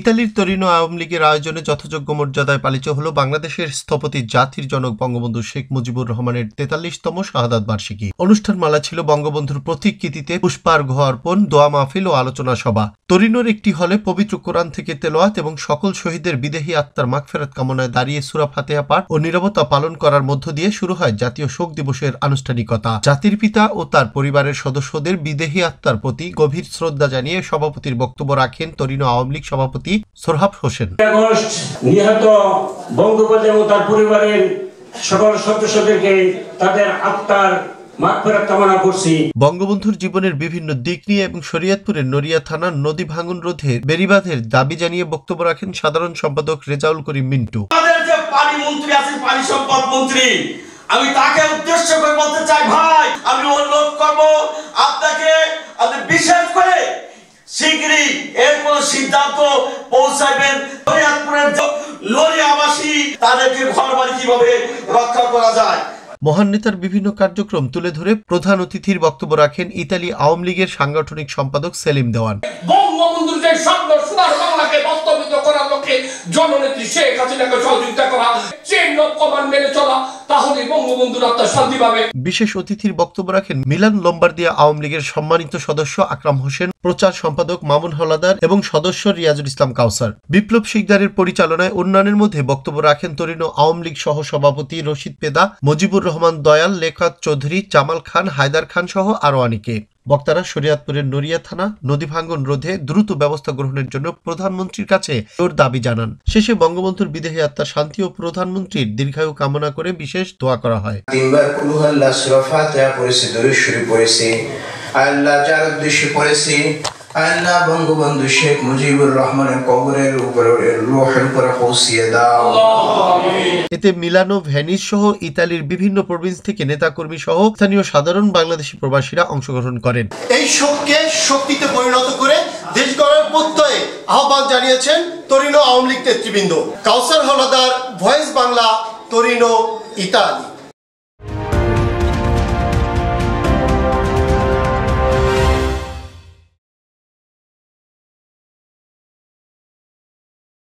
ইতালির তরিনো আওয়ামী লীগের আয়োজনে যথাযোগ্য মর্যাদায় পালিত হল বাংলাদেশের স্থপতি জাতির জনক বঙ্গবন্ধু শেখ মুজিবুর রহমানের তেতাল্লিশতম শাহাদাত বার্ষিকী মালা ছিল বঙ্গবন্ধুর প্রতিকৃতিতে পুষ্পার্ঘ অর্পণ দোয়া মাহফিল ও আলোচনা সভা তরিনোর একটি হলে পবিত্র কোরআন থেকে তেলোয়াত এবং সকল শহীদের বিদেহী আত্মার মাগফেরাত কামনায় দাঁড়িয়ে সুরা ফাতেহা পাঠ ও নিরবতা পালন করার মধ্য দিয়ে শুরু হয় জাতীয় শোক দিবসের আনুষ্ঠানিকতা জাতির পিতা ও তার পরিবারের সদস্যদের বিদেহী আত্মার প্রতি গভীর শ্রদ্ধা জানিয়ে সভাপতির বক্তব্য রাখেন তরিনো আওয়ামী লীগ সভাপতি সোহাব হোসেন নিহত বঙ্গবন্ধু তার পরিবারের সকল সদস্যদেরকে তাদের আত্মার বঙ্গবন্ধুর জীবনের বিভিন্ন দিক নিয়ে এবং শরীয়তপুরের নড়িয়া থানার নদী ভাঙন রোধে বেরিবাঁধের দাবি জানিয়ে বক্তব্য রাখেন সাধারণ সম্পাদক রেজাউল করিম মিন্টু আমি তাকে উদ্দেশ্য করে বলতে চাই ভাই আমি অনুরোধ করবো আপনাকে বিশেষ করে এর কোন সিদ্ধান্ত পৌঁছাবেন আবাসী তাদেরকে ঘর বাড়ি কিভাবে রক্ষা করা যায় মহান নেতার বিভিন্ন কার্যক্রম তুলে ধরে প্রধান অতিথির বক্তব্য রাখেন ইতালি আওয়ামী লীগের সাংগঠনিক সম্পাদক সেলিম দেওয়ান বঙ্গবন্ধুর স্বপ্ন বাংলাকে বাস্তবিত করার লক্ষ্যে জননেত্রী শেখ হাসিনাকে সহযোগিতা করা চেন কমান মেনে চলা বিশেষ অতিথির বক্তব্য রাখেন মিলান দিয়া আওয়ামী লীগের সম্মানিত সদস্য আকরাম হোসেন প্রচার সম্পাদক মামুন হলাদার এবং সদস্য রিয়াজুল ইসলাম কাউসার বিপ্লব শিকদারের পরিচালনায় উন্নয়নের মধ্যে বক্তব্য রাখেন তরিণ আওয়ামী লীগ সহ সভাপতি রশিদ পেদা মজিবুর রহমান দয়াল লেখাত চৌধুরী চামাল খান হায়দার খান সহ আরও অনেকে বক্তারা শরিয়াতপুরের নড়িয়া থানা নদী ভাঙ্গন রোধে দ্রুত ব্যবস্থা গ্রহণের জন্য প্রধানমন্ত্রীর কাছে জোর দাবি জানান শেষে বঙ্গবন্ধুর বিদেহ আত্মার শান্তি ও প্রধানমন্ত্রীর দীর্ঘায়ু কামনা করে বিশেষ দোয়া করা হয় তিনবার পড়েছে আল্লাহ যার উদ্দেশ্যে পড়েছি আল্লাহ বঙ্গবন্ধু শেখ মুজিবুর রহমানের কবরের উপরে রোহের উপরে পৌঁছিয়ে দাও এতে মিলানো ভেনিস সহ ইতালির বিভিন্ন প্রভিন্স থেকে নেতাকর্মী সহ স্থানীয় সাধারণ বাংলাদেশি প্রবাসীরা অংশগ্রহণ করেন এই শোককে শক্তিতে পরিণত করে দেশ গড়ার প্রত্যয়ে আহ্বান জানিয়েছেন তরিনো আওয়ামী লীগ নেতৃবৃন্দ Kawsar Haldar Voice Bangla Torino Italy